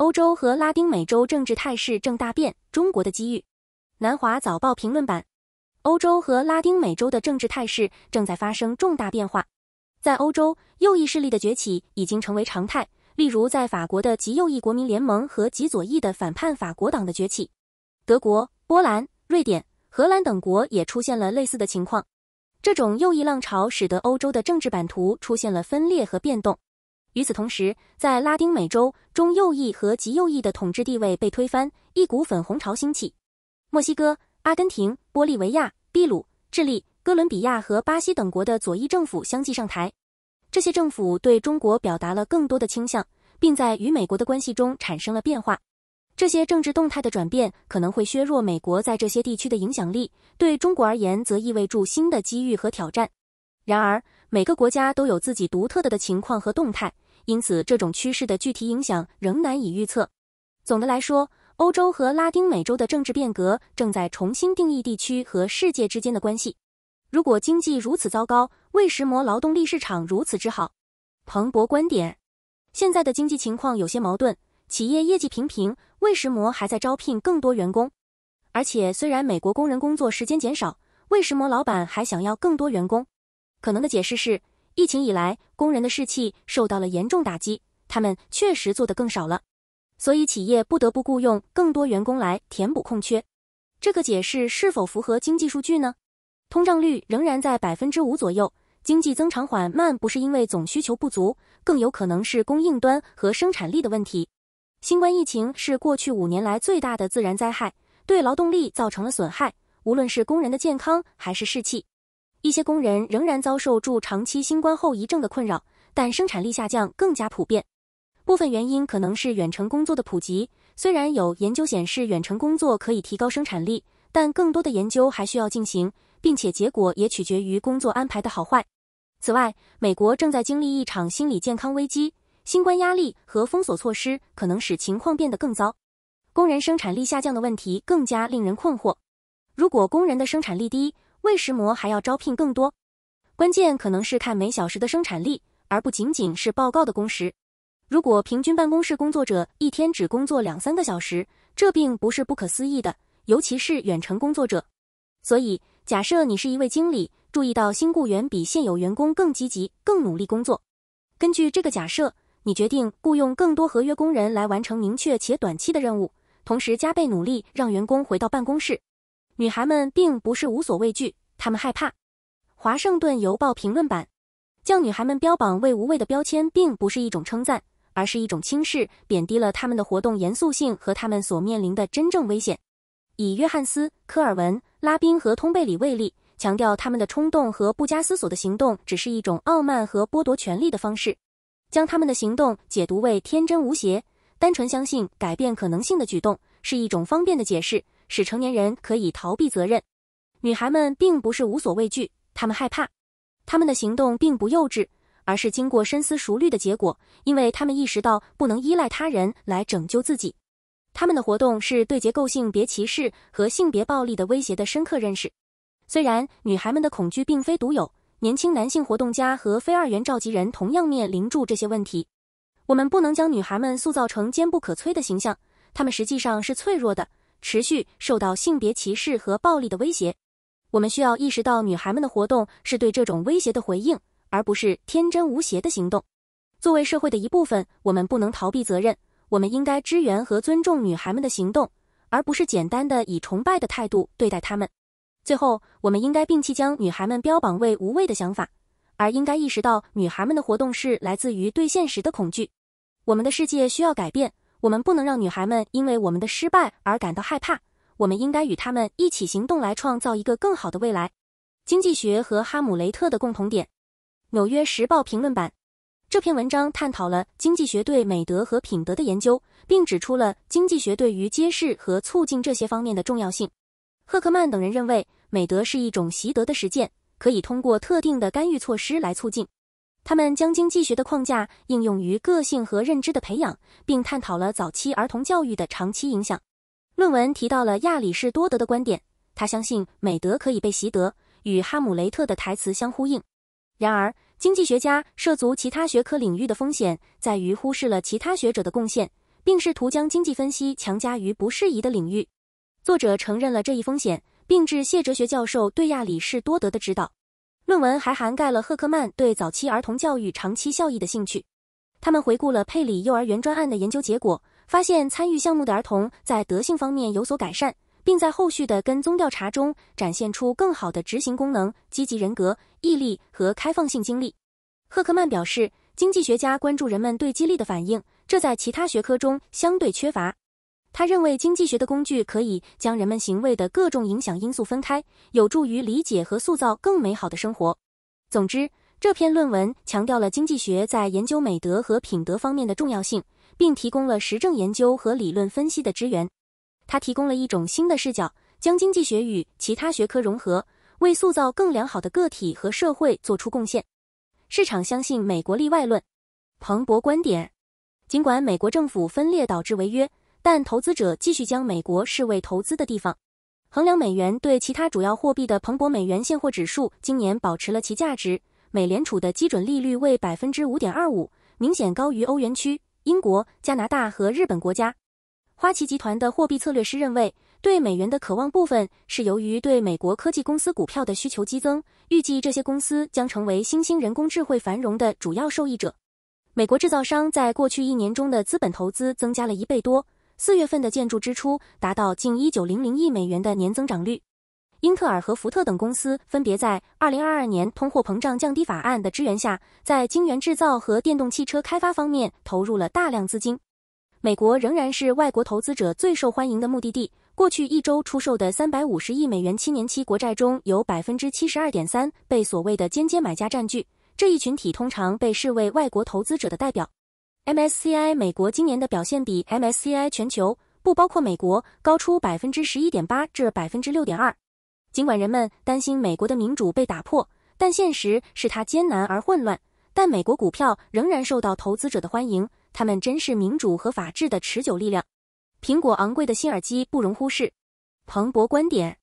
欧洲和拉丁美洲政治态势正大变，中国的机遇。南华早报评论版：欧洲和拉丁美洲的政治态势正在发生重大变化。在欧洲，右翼势力的崛起已经成为常态，例如在法国的极右翼国民联盟和极左翼的反叛法国党的崛起。德国、波兰、瑞典、荷兰等国也出现了类似的情况。这种右翼浪潮使得欧洲的政治版图出现了分裂和变动。与此同时，在拉丁美洲，中右翼和极右翼的统治地位被推翻，一股粉红潮兴起。墨西哥、阿根廷、玻利维亚、秘鲁、智利、哥伦比亚和巴西等国的左翼政府相继上台。这些政府对中国表达了更多的倾向，并在与美国的关系中产生了变化。这些政治动态的转变可能会削弱美国在这些地区的影响力。对中国而言，则意味住新的机遇和挑战。然而，每个国家都有自己独特的的情况和动态。因此，这种趋势的具体影响仍难以预测。总的来说，欧洲和拉丁美洲的政治变革正在重新定义地区和世界之间的关系。如果经济如此糟糕，为什么劳动力市场如此之好，彭博观点。现在的经济情况有些矛盾，企业业绩平平，为什么还在招聘更多员工。而且，虽然美国工人工作时间减少，为什么老板还想要更多员工。可能的解释是。疫情以来，工人的士气受到了严重打击，他们确实做得更少了，所以企业不得不雇佣更多员工来填补空缺。这个解释是否符合经济数据呢？通胀率仍然在百分之五左右，经济增长缓慢不是因为总需求不足，更有可能是供应端和生产力的问题。新冠疫情是过去五年来最大的自然灾害，对劳动力造成了损害，无论是工人的健康还是士气。一些工人仍然遭受住长期新冠后遗症的困扰，但生产力下降更加普遍。部分原因可能是远程工作的普及。虽然有研究显示远程工作可以提高生产力，但更多的研究还需要进行，并且结果也取决于工作安排的好坏。此外，美国正在经历一场心理健康危机，新冠压力和封锁措施可能使情况变得更糟。工人生产力下降的问题更加令人困惑。如果工人的生产力低，为什么还要招聘更多，关键可能是看每小时的生产力，而不仅仅是报告的工时。如果平均办公室工作者一天只工作两三个小时，这并不是不可思议的，尤其是远程工作者。所以，假设你是一位经理，注意到新雇员比现有员工更积极、更努力工作，根据这个假设，你决定雇佣更多合约工人来完成明确且短期的任务，同时加倍努力让员工回到办公室。女孩们并不是无所畏惧，她们害怕。《华盛顿邮报》评论版将女孩们标榜为无畏的标签，并不是一种称赞，而是一种轻视，贬低了她们的活动严肃性和她们所面临的真正危险。以约翰斯、科尔文、拉宾和通贝里为例，强调他们的冲动和不加思索的行动只是一种傲慢和剥夺权利的方式，将他们的行动解读为天真无邪、单纯相信改变可能性的举动，是一种方便的解释。使成年人可以逃避责任。女孩们并不是无所畏惧，她们害怕。她们的行动并不幼稚，而是经过深思熟虑的结果，因为她们意识到不能依赖他人来拯救自己。她们的活动是对结构性别歧视和性别暴力的威胁的深刻认识。虽然女孩们的恐惧并非独有，年轻男性活动家和非二元召集人同样面临住这些问题。我们不能将女孩们塑造成坚不可摧的形象，她们实际上是脆弱的。持续受到性别歧视和暴力的威胁，我们需要意识到女孩们的活动是对这种威胁的回应，而不是天真无邪的行动。作为社会的一部分，我们不能逃避责任，我们应该支援和尊重女孩们的行动，而不是简单的以崇拜的态度对待她们。最后，我们应该摒弃将女孩们标榜为无畏的想法，而应该意识到女孩们的活动是来自于对现实的恐惧。我们的世界需要改变。我们不能让女孩们因为我们的失败而感到害怕。我们应该与她们一起行动，来创造一个更好的未来。经济学和《哈姆雷特》的共同点，《纽约时报》评论版这篇文章探讨了经济学对美德和品德的研究，并指出了经济学对于揭示和促进这些方面的重要性。赫克曼等人认为，美德是一种习得的实践，可以通过特定的干预措施来促进。他们将经济学的框架应用于个性和认知的培养，并探讨了早期儿童教育的长期影响。论文提到了亚里士多德的观点，他相信美德可以被习得，与哈姆雷特的台词相呼应。然而，经济学家涉足其他学科领域的风险在于忽视了其他学者的贡献，并试图将经济分析强加于不适宜的领域。作者承认了这一风险，并致谢哲学教授对亚里士多德的指导。论文还涵盖了赫克曼对早期儿童教育长期效益的兴趣。他们回顾了佩里幼儿园专案的研究结果，发现参与项目的儿童在德性方面有所改善，并在后续的跟踪调查中展现出更好的执行功能、积极人格、毅力和开放性经历。赫克曼表示，经济学家关注人们对激励的反应，这在其他学科中相对缺乏。他认为经济学的工具可以将人们行为的各种影响因素分开，有助于理解和塑造更美好的生活。总之，这篇论文强调了经济学在研究美德和品德方面的重要性，并提供了实证研究和理论分析的支援。他提供了一种新的视角，将经济学与其他学科融合，为塑造更良好的个体和社会做出贡献。市场相信美国例外论。彭博观点：尽管美国政府分裂导致违约。但投资者继续将美国视为投资的地方。衡量美元对其他主要货币的蓬勃美元现货指数今年保持了其价值。美联储的基准利率为百分之五点二五，明显高于欧元区、英国、加拿大和日本国家。花旗集团的货币策略师认为，对美元的渴望部分是由于对美国科技公司股票的需求激增，预计这些公司将成为新兴人工智慧繁荣的主要受益者。美国制造商在过去一年中的资本投资增加了一倍多。四月份的建筑支出达到近一九零零亿美元的年增长率。英特尔和福特等公司分别在二零二二年通货膨胀降低法案的支援下，在晶圆制造和电动汽车开发方面投入了大量资金。美国仍然是外国投资者最受欢迎的目的地。过去一周出售的三百五十亿美元七年期国债中有百分之七十二点三被所谓的间接买家占据，这一群体通常被视为外国投资者的代表。MSCI 美国今年的表现比 MSCI 全球（不包括美国）高出百分之十一点八至百分之六点二。尽管人们担心美国的民主被打破，但现实是它艰难而混乱。但美国股票仍然受到投资者的欢迎，他们真是民主和法治的持久力量。苹果昂贵的新耳机不容忽视。彭博观点。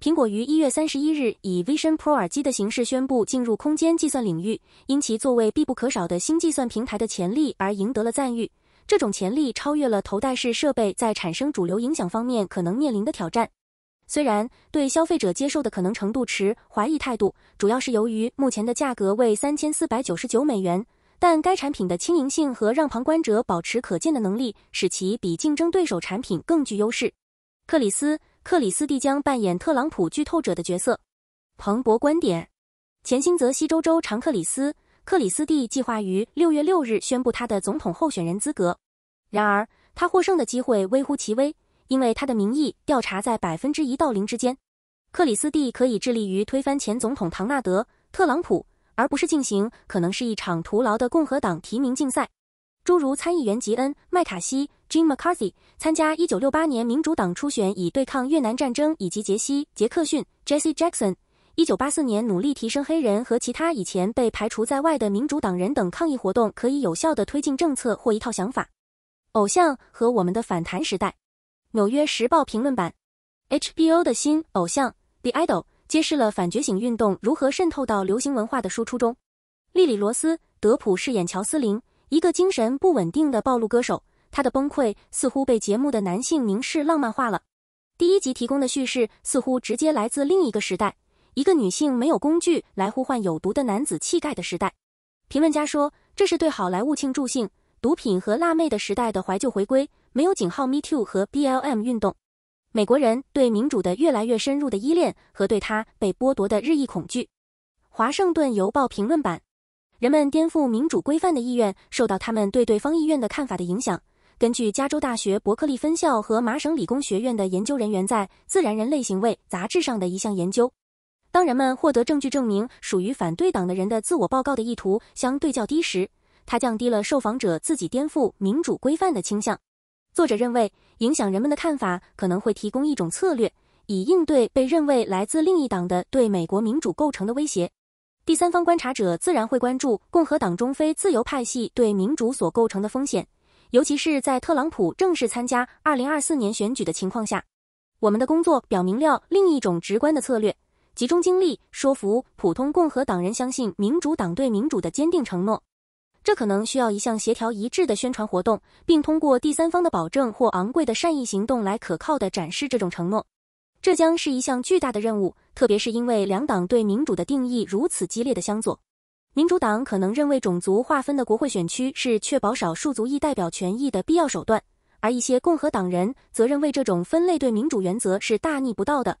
苹果于一月三十一日以 Vision Pro 耳机的形式宣布进入空间计算领域，因其作为必不可少的新计算平台的潜力而赢得了赞誉。这种潜力超越了头戴式设备在产生主流影响方面可能面临的挑战。虽然对消费者接受的可能程度持怀疑态度，主要是由于目前的价格为三千四百九十九美元，但该产品的轻盈性和让旁观者保持可见的能力，使其比竞争对手产品更具优势。克里斯。克里斯蒂将扮演特朗普剧透者的角色。彭博观点：前新泽西州州长克里斯·克里斯蒂计划于六月六日宣布他的总统候选人资格。然而，他获胜的机会微乎其微，因为他的民意调查在百分之一到零之间。克里斯蒂可以致力于推翻前总统唐纳德·特朗普，而不是进行可能是一场徒劳的共和党提名竞赛，诸如参议员吉恩·麦卡锡。Jim McCarthy 参加1968年民主党初选，以对抗越南战争，以及杰西·杰克逊 （Jesse Jackson）。1984年，努力提升黑人和其他以前被排除在外的民主党人等抗议活动，可以有效地推进政策或一套想法。偶像和我们的反弹时代。《纽约时报》评论版。HBO 的新偶像《The Idol》揭示了反觉醒运动如何渗透到流行文化的输出中。莉莉·罗斯·德普饰演乔斯林，一个精神不稳定的暴露歌手。他的崩溃似乎被节目的男性凝视浪漫化了。第一集提供的叙事似乎直接来自另一个时代，一个女性没有工具来呼唤有毒的男子气概的时代。评论家说，这是对好莱坞庆祝性毒品和辣妹的时代的怀旧回归，没有井号 Me Too 和 B L M 运动。美国人对民主的越来越深入的依恋和对他被剥夺的日益恐惧。华盛顿邮报评论版：人们颠覆民主规范的意愿受到他们对对方意愿的看法的影响。根据加州大学伯克利分校和麻省理工学院的研究人员在《自然人类行为》杂志上的一项研究，当人们获得证据证明属于反对党的人的自我报告的意图相对较低时，它降低了受访者自己颠覆民主规范的倾向。作者认为，影响人们的看法可能会提供一种策略，以应对被认为来自另一党的对美国民主构成的威胁。第三方观察者自然会关注共和党中非自由派系对民主所构成的风险。尤其是在特朗普正式参加二零二四年选举的情况下，我们的工作表明了另一种直观的策略：集中精力说服普通共和党人相信民主党对民主的坚定承诺。这可能需要一项协调一致的宣传活动，并通过第三方的保证或昂贵的善意行动来可靠的展示这种承诺。这将是一项巨大的任务，特别是因为两党对民主的定义如此激烈的相左。民主党可能认为种族划分的国会选区是确保少数族裔代表权益的必要手段，而一些共和党人则认为这种分类对民主原则是大逆不道的。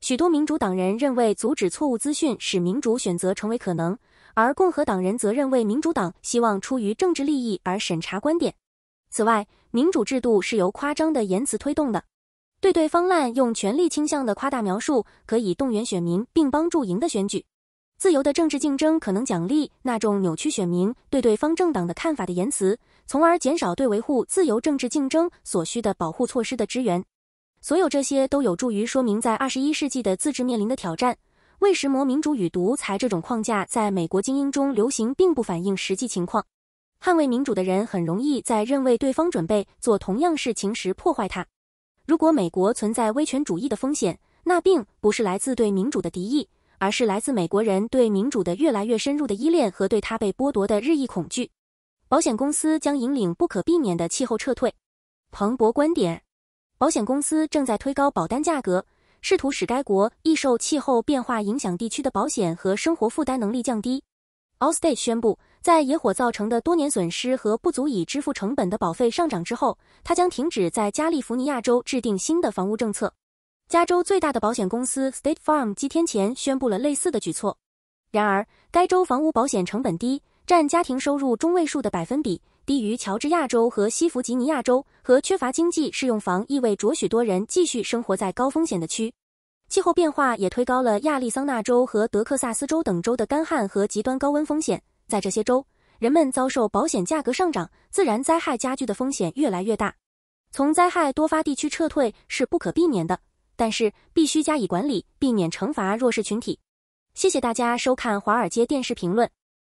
许多民主党人认为阻止错误资讯使民主选择成为可能，而共和党人则认为民主党希望出于政治利益而审查观点。此外，民主制度是由夸张的言辞推动的，对对方滥用权力倾向的夸大描述可以动员选民并帮助赢的选举。自由的政治竞争可能奖励那种扭曲选民对对方政党的看法的言辞，从而减少对维护自由政治竞争所需的保护措施的支援。所有这些都有助于说明，在二十一世纪的自治面临的挑战，为什么民主与独裁这种框架在美国精英中流行，并不反映实际情况。捍卫民主的人很容易在认为对方准备做同样事情时破坏它。如果美国存在威权主义的风险，那并不是来自对民主的敌意。而是来自美国人对民主的越来越深入的依恋和对他被剥夺的日益恐惧。保险公司将引领不可避免的气候撤退。彭博观点：保险公司正在推高保单价格，试图使该国易受气候变化影响地区的保险和生活负担能力降低。Allstate 宣布，在野火造成的多年损失和不足以支付成本的保费上涨之后，它将停止在加利福尼亚州制定新的房屋政策。加州最大的保险公司 State Farm 几天前宣布了类似的举措。然而，该州房屋保险成本低，占家庭收入中位数的百分比低于乔治亚州和西弗吉尼亚州，和缺乏经济适用房意味着许多人继续生活在高风险的区。气候变化也推高了亚利桑那州和德克萨斯州等州的干旱和极端高温风险。在这些州，人们遭受保险价格上涨、自然灾害加剧的风险越来越大。从灾害多发地区撤退是不可避免的。但是必须加以管理，避免惩罚弱势群体。谢谢大家收看《华尔街电视评论》。